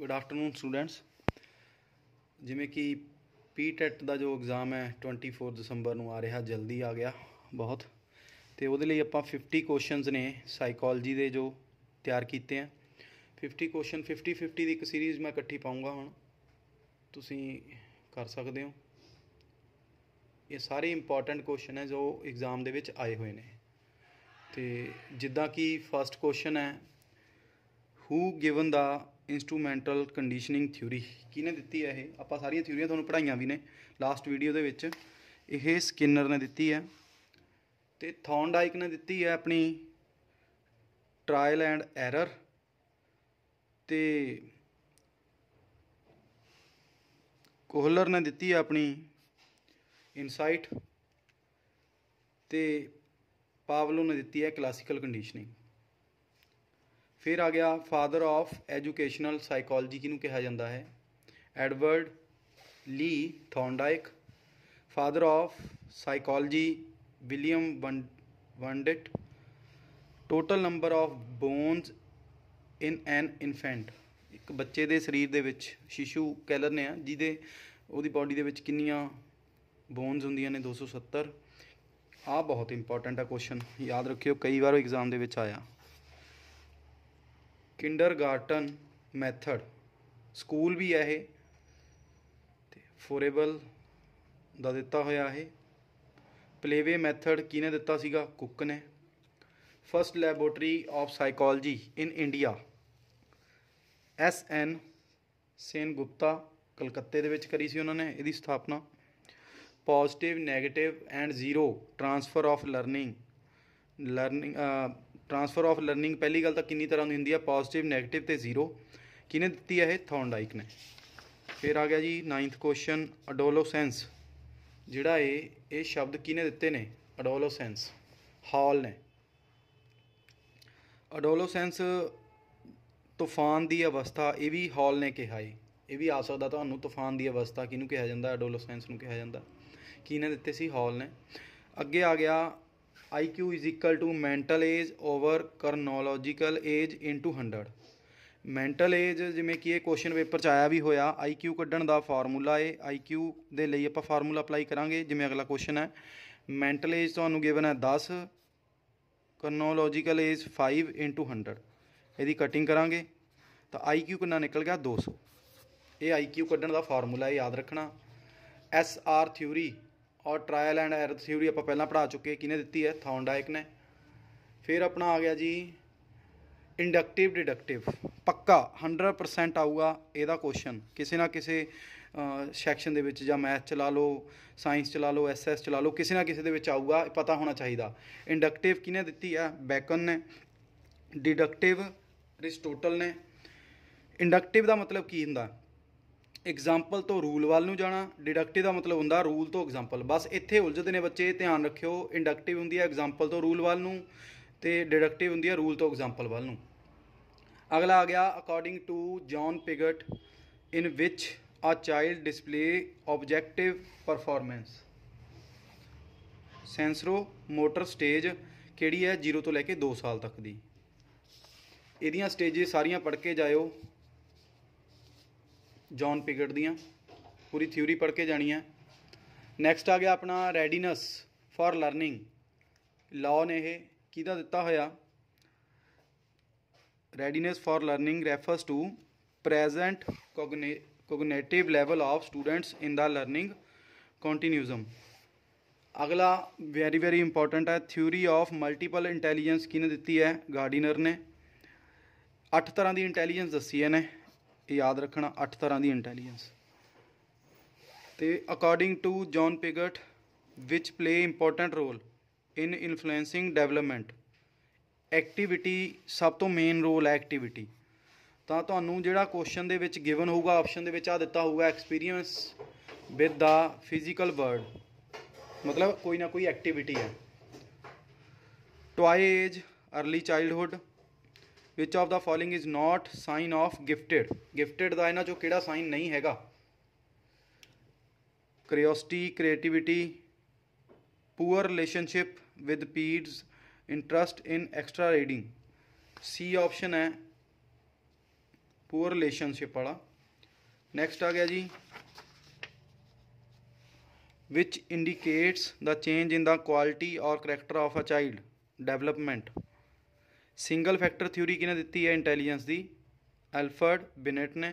good afternoon students ਜਿਵੇਂ ਕਿ PTET e ਦਾ ਜੋ ਐਗਜ਼ਾਮ ਹੈ 24 ਦਸੰਬਰ ਨੂੰ ਆ ਰਿਹਾ ਜਲਦੀ ਆ ਗਿਆ ਬਹੁਤ ਤੇ ਉਹਦੇ ਲਈ ਆਪਾਂ 50 ਕੁਐਸਚਨਸ ਨੇ ਸਾਈਕੋਲੋਜੀ ਦੇ ਜੋ ਤਿਆਰ ਕੀਤੇ ਆ 50 ਕੁਐਸਚਨ 50 50 ਦੀ ਇੱਕ ਸੀਰੀਜ਼ ਮੈਂ ਇਕੱਠੀ ਪਾਉਂਗਾ ਹੁਣ ਤੁਸੀਂ ਕਰ ਸਕਦੇ ਹੋ ਇਹ ਸਾਰੇ ਇੰਪੋਰਟੈਂਟ ਕੁਐਸਚਨ ਹੈ ਜੋ ਐਗਜ਼ਾਮ ਦੇ ਵਿੱਚ ਆਏ ਹੋਏ ਨੇ ਤੇ ਜਿੱਦਾਂ ਕਿ ਫਰਸਟ ਕੁਐਸਚਨ ਹੈ who given the instrumental conditioning theory ਕਿਹਨੇ ਦਿੱਤੀ ਹੈ ਇਹ ਆਪਾਂ ਸਾਰੀਆਂ ਥਿਊਰੀਆਂ ਤੁਹਾਨੂੰ ਪੜਾਈਆਂ ਵੀ ਨੇ ਲਾਸਟ ਵੀਡੀਓ ਦੇ ਵਿੱਚ ਇਹ ਸਕਿਨਰ ਨੇ ਦਿੱਤੀ ਹੈ ਤੇ ਥੌਨਡਾਈਕ ਨੇ ਦਿੱਤੀ ਹੈ ਆਪਣੀ ਟ੍ਰਾਇਲ ਐਂਡ ਐਰਰ ਤੇ ਕੋਹਲਰ ਨੇ ਦਿੱਤੀ ਹੈ ਆਪਣੀ ਇਨਸਾਈਟ ਤੇ ਪਾਵਲੋ ਨੇ ਦਿੱਤੀ ਹੈ ਕਲਾਸਿਕਲ ਕੰਡੀਸ਼ਨਿੰਗ ਫਿਰ ਆ ਗਿਆ ਫਾਦਰ ਆਫ ਐਜੂਕੇਸ਼ਨਲ ਸਾਈਕੋਲੋਜੀ ਕਿਹਨੂੰ ਕਿਹਾ ਜਾਂਦਾ ਹੈ Edward Lee Thorndike father of psychology William Wundt total number of bones in an infant ਇੱਕ ਬੱਚੇ ਦੇ ਸਰੀਰ ਦੇ ਵਿੱਚ ਸ਼ਿਸ਼ੂ ਕਹਿ ਲੈਂਦੇ ਆ ਜਿਹਦੇ ਉਹਦੀ ਬਾਡੀ ਦੇ ਵਿੱਚ ਕਿੰਨੀਆਂ ਬੋਨਸ ਹੁੰਦੀਆਂ ਨੇ 270 ਆ ਬਹੁਤ ਇੰਪੋਰਟੈਂਟ ਆ ਕੁਐਸਚਨ ਯਾਦ ਰੱਖਿਓ ਕਈ ਵਾਰ ਐਗਜ਼ਾਮ ਦੇ ਵਿੱਚ ਆਇਆ ਕਿੰਡਰਗਾਰਟਨ ਮੈਥਡ ਸਕੂਲ ਵੀ ਹੈ ਇਹ ਅਤੇ ਫੋਰੇਬਲ ਦਾ ਦਿੱਤਾ ਹੋਇਆ ਹੈ ਪਲੇਵੇ ਮੈਥਡ ਕਿਹਨੇ ਦਿੱਤਾ ਸੀਗਾ ਕੁੱਕ ਨੇ first laboratory of psychology in India S N Sen Gupta ਕਲਕੱਤੇ ਦੇ ਵਿੱਚ ਕਰੀ ਸੀ ਉਹਨਾਂ ਨੇ ਇਹਦੀ ਸਥਾਪਨਾ positive negative and zero transfer of learning learning transfer of learning ਪਹਿਲੀ ਗੱਲ ਤਾਂ ਕਿੰਨੀ ਤਰ੍ਹਾਂ ਦੀ ਹੁੰਦੀ ਹੈ ਪੋਜ਼ਿਟਿਵ 네ਗੇਟਿਵ ਤੇ ਜ਼ੀਰੋ ਕਿਹਨੇ ਦਿੱਤੀ ਹੈ ਇਹ ਥੌਨਡਾਈਕ ਨੇ ਫਿਰ ਆ ਗਿਆ ਜੀ 9th ਕੁਐਸਚਨ ਅਡੋਲੋਸੈਂਸ ਜਿਹੜਾ ਇਹ ਇਹ ਸ਼ਬਦ ਕਿਹਨੇ ਦਿੱਤੇ ਨੇ ਅਡੋਲੋਸੈਂਸ ਹਾਲ ਨੇ ਅਡੋਲੋਸੈਂਸ ਤੂਫਾਨ ਦੀ ਅਵਸਥਾ ਇਹ ਵੀ ਹਾਲ ਨੇ ਕਿਹਾ ਹੈ ਇਹ ਵੀ ਆ ਸਕਦਾ ਤੁਹਾਨੂੰ ਤੂਫਾਨ ਦੀ ਅਵਸਥਾ ਕਿਹਨੂੰ ਕਿਹਾ ਜਾਂਦਾ ਅਡੋਲੋਸੈਂਸ ਨੂੰ ਕਿਹਾ ਜਾਂਦਾ ਕੀ ਦਿੱਤੇ ਸੀ ਹਾਲ ਨੇ ਅੱਗੇ ਆ ਗਿਆ IQ is equal to mental age over chronological age into 100 mental age ਜਿਵੇਂ ਕਿ ਇਹ ਕੁਐਸਚਨ ਪੇਪਰ ਚ ਆਇਆ ਵੀ ਹੋਇਆ IQ ਕੱਢਣ ਦਾ ਫਾਰਮੂਲਾ ਹੈ IQ ਦੇ ਲਈ ਆਪਾਂ ਫਾਰਮੂਲਾ ਅਪਲਾਈ ਕਰਾਂਗੇ ਜਿਵੇਂ ਅਗਲਾ ਕੁਐਸਚਨ ਹੈ ਮੈਂਟਲ ਏਜ ਤੁਹਾਨੂੰ ਗਿਵਨ ਹੈ 10 ਕ੍ਰੋਨੋਲੋਜੀਕਲ ਏਜ 5 100 ਇਹਦੀ ਕਟਿੰਗ ਕਰਾਂਗੇ ਤਾਂ IQ ਕਿੰਨਾ ਨਿਕਲ ਗਿਆ 200 ਇਹ IQ ਕੱਢਣ ਦਾ ਫਾਰਮੂਲਾ ਹੈ ਯਾਦ ਰੱਖਣਾ SR ਥਿਊਰੀ ਔਰ ਟ੍ਰਾਇਲ ਐਂਡ ਐਰਰ ਥਿਊਰੀ ਆਪਾਂ ਪਹਿਲਾਂ ਪੜ੍ਹਾ ਚੁੱਕੇ ਕਿਨੇ ਦਿੱਤੀ ਹੈ ਥੌਂਡਾਇਕ ਨੇ ਫਿਰ ਆਪਣਾ ਆ ਗਿਆ ਜੀ ਇੰਡਕਟਿਵ ਡਿਡਕਟਿਵ ਪੱਕਾ 100% ਆਊਗਾ ਇਹਦਾ ਕੁਐਸਚਨ ਕਿਸੇ ਨਾ ਕਿਸੇ ਸੈਕਸ਼ਨ ਦੇ ਵਿੱਚ ਜਾਂ ਮੈਥ ਚਲਾ ਲਓ ਸਾਇੰਸ ਚਲਾ ਲਓ ਐਸਐਸ ਚਲਾ ਲਓ ਕਿਸੇ ਨਾ ਕਿਸੇ ਦੇ ਵਿੱਚ ਆਊਗਾ ਪਤਾ ਹੋਣਾ ਚਾਹੀਦਾ ਇੰਡਕਟਿਵ ਕਿਨੇ ਦਿੱਤੀ ਹੈ ਬੈਕਨ ਨੇ ਡਿਡਕਟਿਵ ਅਰਿਸਟੋਟਲ ਨੇ ਇੰਡਕਟਿਵ ਦਾ ਮਤਲਬ ਕੀ ਹੁੰਦਾ ਐਗਜ਼ਾਮਪਲ ਤੋਂ ਰੂਲ ਵੱਲ ਨੂੰ ਜਾਣਾ ਡਿਡਕਟਿਵ ਦਾ ਮਤਲਬ ਹੁੰਦਾ ਰੂਲ ਤੋਂ ਐਗਜ਼ਾਮਪਲ ਬਸ ਇੱਥੇ ਉਲਝਦੇ ਨੇ ਬੱਚੇ ਧਿਆਨ ਰੱਖਿਓ ਇੰਡਕਟਿਵ ਹੁੰਦੀ ਹੈ ਐਗਜ਼ਾਮਪਲ ਤੋਂ ਰੂਲ ਵੱਲ ਨੂੰ ਤੇ ਡਿਡਕਟਿਵ ਹੁੰਦੀ ਹੈ ਰੂਲ ਤੋਂ ਐਗਜ਼ਾਮਪਲ ਵੱਲ ਨੂੰ ਅਗਲਾ ਆ ਗਿਆ according to John Piaget in which a child display objective performance sensorimotor stage ਕਿਹੜੀ ਹੈ 0 ਤੋਂ ਲੈ ਕੇ 2 ਸਾਲ ਤੱਕ ਦੀ ਇਹਦੀਆਂ ਸਟੇਜੇ ਸਾਰੀਆਂ ਪੜ੍ਹ ਕੇ ਜਾਇਓ ਜੌਨ ਪਿਗਟ ਦੀਆਂ ਪੂਰੀ ਥਿਊਰੀ ਪੜ੍ਹ ਕੇ ਜਾਣੀ ਹੈ ਨੈਕਸਟ ਆ ਗਿਆ ਆਪਣਾ ਰੈਡੀਨੈਸ ਫॉर ਲਰਨਿੰਗ ਲਾਅ ਨੇ ਇਹ ਕਿਹਦਾ ਦਿੱਤਾ ਹੋਇਆ readiness for learning refers to present cognitive level of students in the learning learning ਅਗਲਾ ਵੈਰੀ ਵੈਰੀ ਇੰਪੋਰਟੈਂਟ ਹੈ ਥਿਊਰੀ ਆਫ ਮਲਟੀਪਲ ਇੰਟੈਲੀਜੈਂਸ ਕਿਹਨੇ ਦਿੱਤੀ ਹੈ ਗਾਰਡੀਨਰ ਨੇ 8 ਤਰ੍ਹਾਂ ਦੀ ਇੰਟੈਲੀਜੈਂਸ ਦੱਸੀ ਹੈ ਨੇ ਇਹ ਯਾਦ ਰੱਖਣਾ ਅੱਠ ਤਰ੍ਹਾਂ ਦੀ ਇੰਟੈਲੀਜੈਂਸ ਤੇ according to John Piaget which play important role in influencing development activity ਸਭ ਤੋਂ ਮੇਨ ਰੋਲ ਹੈ ਐਕਟੀਵਿਟੀ ਤਾਂ ਤੁਹਾਨੂੰ ਜਿਹੜਾ ਕੁਐਸਚਨ ਦੇ ਵਿੱਚ ਗਿਵਨ ਹੋਊਗਾ ਆਪਸ਼ਨ ਦੇ ਵਿੱਚ ਆ ਦਿੱਤਾ ਹੋਊਗਾ experience with the physical world ਮਤਲਬ ਕੋਈ ਨਾ ਕੋਈ ਐਕਟੀਵਿਟੀ ਹੈ toy age early childhood which of the following is not sign of gifted gifted ਦਾ ਇਹਨਾਂ ਚੋਂ ਕਿਹੜਾ ਸਾਈਨ ਨਹੀਂ ਹੈਗਾ curiosity creativity poor relationship with peers interest in extra reading C option ਹੈ ਪੂਅਰ ਰਿਲੇਸ਼ਨਸ਼ਿਪ ਵਾਲਾ ਨੈਕਸਟ ਆ ਗਿਆ ਜੀ which indicates the change in the quality or character of a child development single factor theory ਕਿਹਨੇ ਦਿੱਤੀ ਹੈ intelligence ਦੀ Alfred ਬਿਨਟ ਨੇ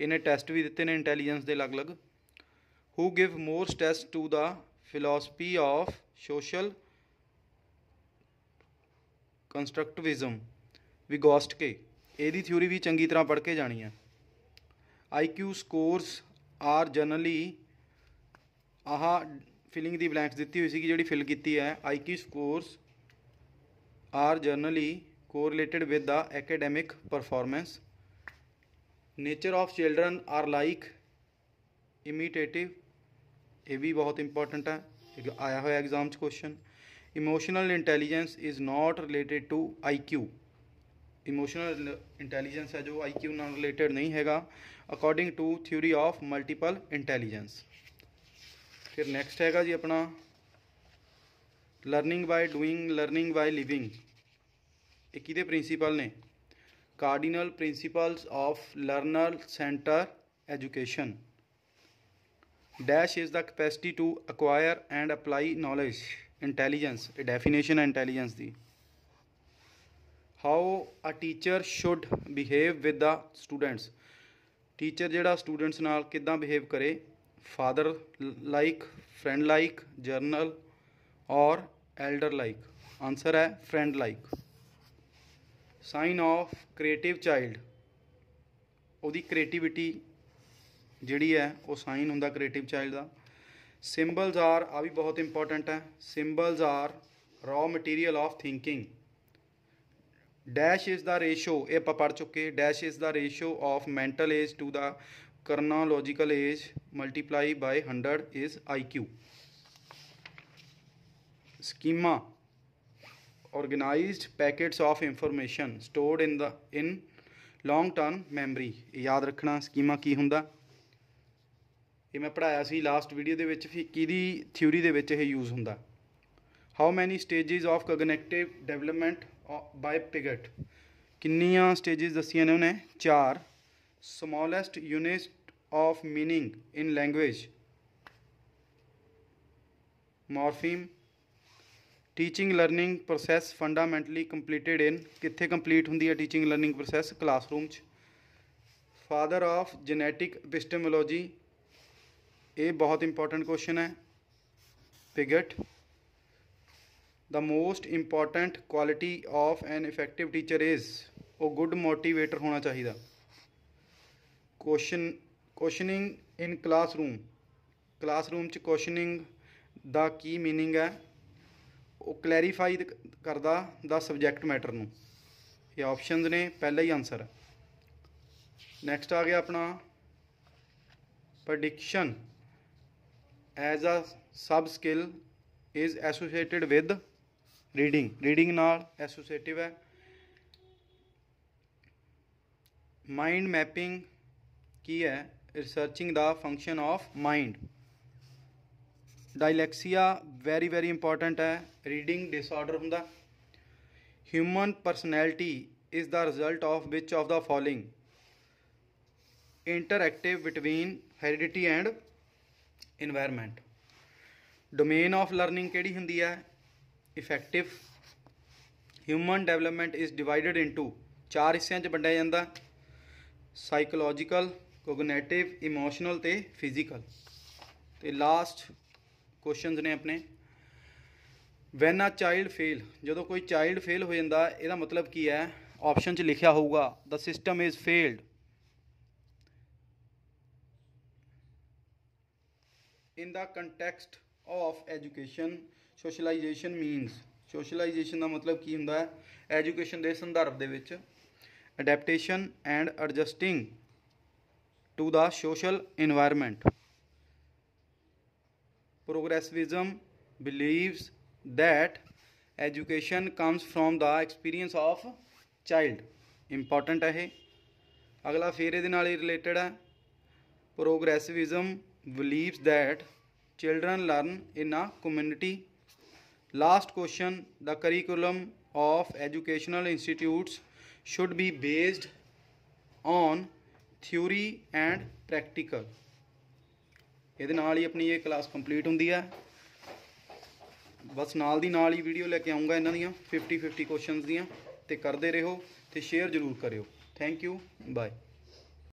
ਇਹਨੇ ਟੈਸਟ ਵੀ ਦਿੱਤੇ ਨੇ ਇੰਟੈਲੀਜੈਂਸ ਦੇ ਅਲੱਗ-ਅਲੱਗ who give more stress to the philosophy of social constructivism ਕੇ ਇਹਦੀ ਥਿਊਰੀ ਵੀ ਚੰਗੀ ਤਰ੍ਹਾਂ ਪੜ੍ਹ ਕੇ ਜਾਣੀ ਹੈ ਆਈਕਿਊ ਸਕੋਰਸ ਆਰ ਜਨਰਲੀ ਆਹ ਫਿਲਿੰਗ ਦੀ ਬਲੈਂਕਸ ਦਿੱਤੀ ਹੋਈ ਸੀ ਕਿ ਜਿਹੜੀ ਫਿਲ ਕੀਤੀ ਹੈ IQ scores are generally correlated with the academic performance nature of children are like imitative ये भी बहुत इंपॉर्टेंट है आया हुआ exam question emotional intelligence is not related to I Q emotional intelligence है जो क्यू नॉन रिलेटेड नहीं हैगा according to theory of multiple intelligence फिर नेक्स्ट हैगा जी अपना learning by doing learning by living ਇਹ ਕਿਹਦੇ ਪ੍ਰਿੰਸੀਪਲ ਨੇ cardinal principles of learner centre education dash is the capacity to acquire and apply knowledge intelligence ਇਹ ਡੈਫੀਨੇਸ਼ਨ ਹੈ intelligence ਦੀ how a teacher should behave with the students teacher ਜਿਹੜਾ students ਨਾਲ ਕਿਦਾਂ behave ਕਰੇ father like friend like general ਔਰ elder like answer ਹੈ friend like sign of creative child ਉਹਦੀ ਕ੍ਰੀਏਟੀਵਿਟੀ ਜਿਹੜੀ ਹੈ ਉਹ ਸਾਈਨ ਹੁੰਦਾ ਕ੍ਰੀਏਟਿਵ ਚਾਈਲਡ ਦਾ ਸਿੰਬਲਸ ਆਰ ਆ ਵੀ ਬਹੁਤ ਇੰਪੋਰਟੈਂਟ ਹੈ symbols are raw material of thinking dash is the ratio ਇਹ ਆਪਾਂ ਪੜ ਚੁੱਕੇ dash is the ratio of mental age to the chronological age multiply by 100 is IQ schema organised packets of information stored in the in long term memory ਯਾਦ ਰੱਖਣਾ ਸਕੀਮਾ ਕੀ ਹੁੰਦਾ ਇਹ ਮੈਂ ਪੜਾਇਆ ਸੀ ਲਾਸਟ ਵੀਡੀਓ ਦੇ ਵਿੱਚ ਵੀ ਕਿਹਦੀ ਥਿਊਰੀ ਦੇ ਵਿੱਚ ਇਹ ਯੂਜ਼ ਹੁੰਦਾ how many stages of cognitive development by Piaget ਕਿੰਨੀਆਂ ਸਟੇजेस ਦੱਸੀਆਂ ਨੇ ਉਹਨੇ ਚਾਰ smallest unit of meaning in language morpheme teaching learning process fundamentally completed in ਕਿੱਥੇ ਕੰਪਲੀਟ ਹੁੰਦੀ ਹੈ ਟੀਚਿੰਗ ਲਰਨਿੰਗ ਪ੍ਰੋਸੈਸ ਕਲਾਸਰੂਮ 'ਚ ਫਾਦਰ ਆਫ ਜੈਨੇਟਿਕ ਐਪਿਸਟੇਮੋਲੋਜੀ ਇਹ ਬਹੁਤ ਇੰਪੋਰਟੈਂਟ ਕੁਐਸਚਨ ਹੈ ਪਿਗਟ ਦਾ most important quality of an effective teacher is ਉਹ good motivator ਹੋਣਾ ਚਾਹੀਦਾ question questioning in classroom classroom 'ਚ ਕੁਐਸਚਨਿੰਗ ਦਾ ਕੀ मीनिंग ਹੈ ਉਹ ਕਲੈਰੀਫਾਈ ਕਰਦਾ ਦਾ ਸਬਜੈਕਟ ਮੈਟਰ ਨੂੰ ਇਹ ਆਪਸ਼ਨਸ ਨੇ ਪਹਿਲਾ ਹੀ ਆਨਸਰ ਨੈਕਸਟ ਆ ਗਿਆ ਆਪਣਾ prediction as a sub skill is associated with reading reading ਨਾਲ ਐਸੋਸੀਏਟਿਵ ਹੈ ਮਾਈਂਡ ਮੈਪਿੰਗ ਕੀ ਹੈ researching the function of mind dyslexia very very important ਹੈ ਰੀਡਿੰਗ ਡਿਸਆਰਡਰ ਹੁੰਦਾ human personality is the result of which of the following interactive between heredity and environment domain of learning ਕਿਹੜੀ ਹੁੰਦੀ ਹੈ effective human development is divided into ਚਾਰ ਹਿੱਸਿਆਂ 'ਚ ਵੰਡਿਆ ਜਾਂਦਾ ਸਾਈਕੋਲੋਜੀਕਲ ਕੋਗਨੀਟਿਵ ਇਮੋਸ਼ਨਲ ਤੇ ਫਿਜ਼ੀਕਲ ਤੇ ਲਾਸਟ ਕੁਐਸਚਨਸ ਨੇ ਆਪਣੇ ਵੈਨ ਆ ਚਾਈਲਡ ਫੇਲ ਜਦੋਂ ਕੋਈ ਚਾਈਲਡ ਫੇਲ ਹੋ ਜਾਂਦਾ ਇਹਦਾ ਮਤਲਬ ਕੀ ਹੈ ਆਪਸ਼ਨ 'ਚ ਲਿਖਿਆ ਹੋਊਗਾ the system is failed in the context of education socialisation means socialisation ਦਾ ਮਤਲਬ ਕੀ ਹੁੰਦਾ ਹੈ ਐਜੂਕੇਸ਼ਨ ਦੇ ਸੰਦਰਭ ਦੇ ਵਿੱਚ adaptation and adjusting to the social environment progressivism believes that education comes from the experience of child important ਹੈ ਇਹ ਅਗਲਾ ਫੇਰ ਇਹਦੇ ਨਾਲ ਹੀ ਰਿਲੇਟਡ ਹੈ progressivism believes that children learn in a community last question the curriculum of educational institutes should be based on theory and practical ਇਹਦੇ ਨਾਲ ਹੀ ਆਪਣੀ ਇਹ ਕਲਾਸ ਕੰਪਲੀਟ ਹੁੰਦੀ ਹੈ ਬਸ ਨਾਲ ਦੀ ਨਾਲ ਹੀ ਵੀਡੀਓ ਲੈ ਕੇ ਆਉਂਗਾ ਇਹਨਾਂ ਦੀਆਂ 50 50 ਕੁਐਸਚਨਸ ਦੀਆਂ ਤੇ ਕਰਦੇ ਰਹੋ ਤੇ ਸ਼ੇਅਰ ਜ਼ਰੂਰ ਕਰਿਓ ਥੈਂਕ ਯੂ ਬਾਏ